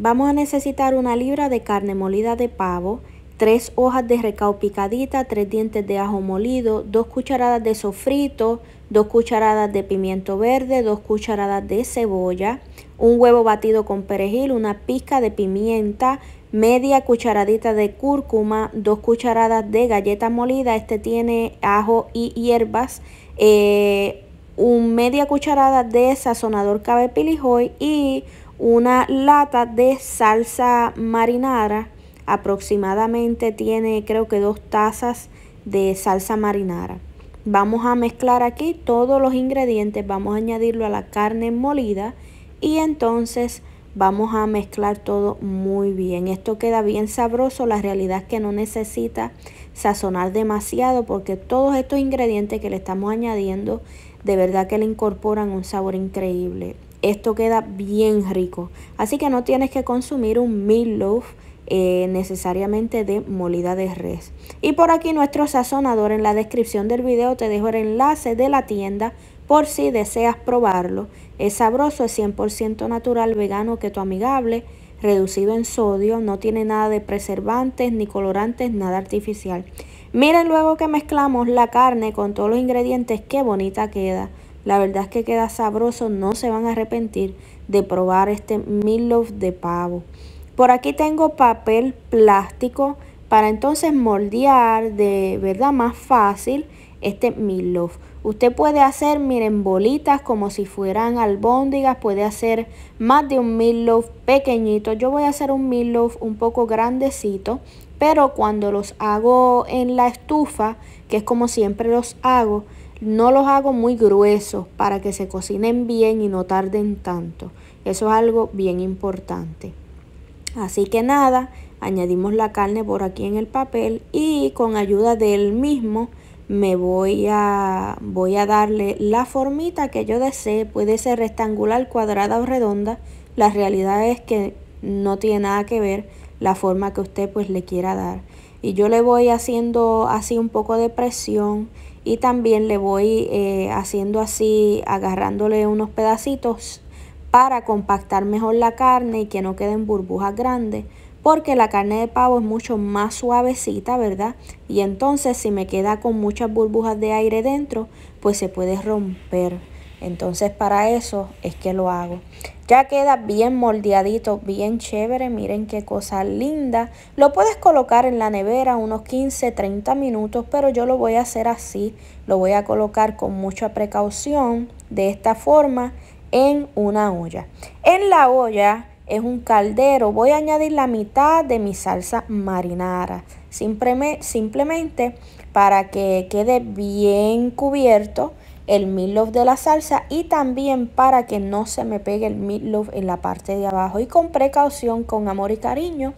Vamos a necesitar una libra de carne molida de pavo, tres hojas de recao picadita, tres dientes de ajo molido, dos cucharadas de sofrito, dos cucharadas de pimiento verde, dos cucharadas de cebolla, un huevo batido con perejil, una pizca de pimienta, media cucharadita de cúrcuma, dos cucharadas de galleta molida, este tiene ajo y hierbas, eh, un media cucharada de sazonador cabe pilijoy y una lata de salsa marinara, aproximadamente tiene creo que dos tazas de salsa marinara. Vamos a mezclar aquí todos los ingredientes, vamos a añadirlo a la carne molida y entonces Vamos a mezclar todo muy bien. Esto queda bien sabroso. La realidad es que no necesita sazonar demasiado porque todos estos ingredientes que le estamos añadiendo de verdad que le incorporan un sabor increíble. Esto queda bien rico. Así que no tienes que consumir un loaf. Eh, necesariamente de molida de res. Y por aquí nuestro sazonador. En la descripción del video te dejo el enlace de la tienda por si deseas probarlo. Es sabroso, es 100% natural, vegano, keto amigable, reducido en sodio, no tiene nada de preservantes ni colorantes, nada artificial. Miren luego que mezclamos la carne con todos los ingredientes, qué bonita queda. La verdad es que queda sabroso, no se van a arrepentir de probar este meatloaf de pavo. Por aquí tengo papel plástico para entonces moldear de verdad más fácil este love Usted puede hacer, miren, bolitas como si fueran albóndigas, puede hacer más de un meatloaf pequeñito. Yo voy a hacer un meatloaf un poco grandecito, pero cuando los hago en la estufa, que es como siempre los hago, no los hago muy gruesos para que se cocinen bien y no tarden tanto. Eso es algo bien importante. Así que nada, añadimos la carne por aquí en el papel y con ayuda del mismo me voy a, voy a darle la formita que yo desee. Puede ser rectangular, cuadrada o redonda. La realidad es que no tiene nada que ver la forma que usted pues le quiera dar. Y yo le voy haciendo así un poco de presión y también le voy eh, haciendo así, agarrándole unos pedacitos para compactar mejor la carne y que no queden burbujas grandes porque la carne de pavo es mucho más suavecita, ¿verdad? Y entonces si me queda con muchas burbujas de aire dentro, pues se puede romper. Entonces para eso es que lo hago. Ya queda bien moldeadito, bien chévere, miren qué cosa linda. Lo puedes colocar en la nevera unos 15, 30 minutos, pero yo lo voy a hacer así. Lo voy a colocar con mucha precaución, de esta forma en una olla. En la olla es un caldero. Voy a añadir la mitad de mi salsa marinara. simplemente para que quede bien cubierto el meatloaf de la salsa y también para que no se me pegue el meatloaf en la parte de abajo. Y con precaución, con amor y cariño,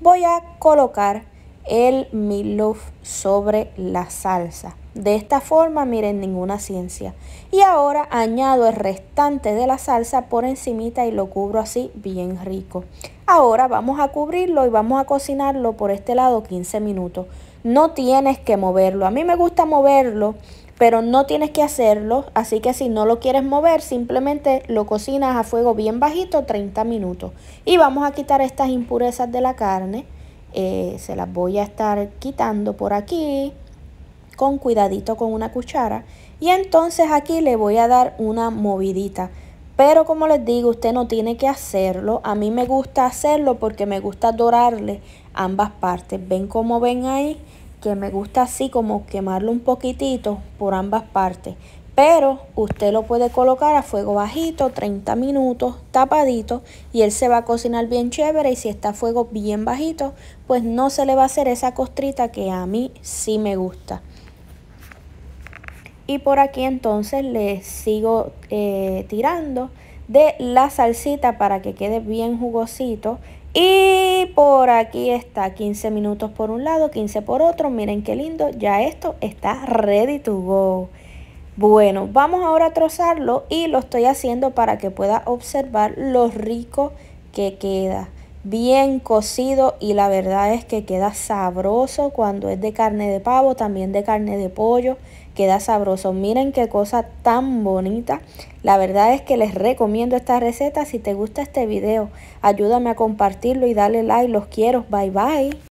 voy a colocar el meatloaf sobre la salsa. De esta forma, miren, ninguna ciencia. Y ahora añado el restante de la salsa por encimita y lo cubro así bien rico. Ahora vamos a cubrirlo y vamos a cocinarlo por este lado 15 minutos. No tienes que moverlo. A mí me gusta moverlo, pero no tienes que hacerlo. Así que si no lo quieres mover, simplemente lo cocinas a fuego bien bajito 30 minutos. Y vamos a quitar estas impurezas de la carne. Eh, se las voy a estar quitando por aquí con cuidadito con una cuchara y entonces aquí le voy a dar una movidita pero como les digo usted no tiene que hacerlo a mí me gusta hacerlo porque me gusta dorarle ambas partes ven como ven ahí que me gusta así como quemarlo un poquitito por ambas partes pero usted lo puede colocar a fuego bajito, 30 minutos, tapadito, y él se va a cocinar bien chévere y si está a fuego bien bajito, pues no se le va a hacer esa costrita que a mí sí me gusta. Y por aquí entonces le sigo eh, tirando de la salsita para que quede bien jugosito. Y por aquí está 15 minutos por un lado, 15 por otro. Miren qué lindo, ya esto está ready to go. Bueno, vamos ahora a trozarlo y lo estoy haciendo para que pueda observar lo rico que queda. Bien cocido y la verdad es que queda sabroso cuando es de carne de pavo, también de carne de pollo, queda sabroso. Miren qué cosa tan bonita. La verdad es que les recomiendo esta receta. Si te gusta este video, ayúdame a compartirlo y dale like. Los quiero. Bye bye.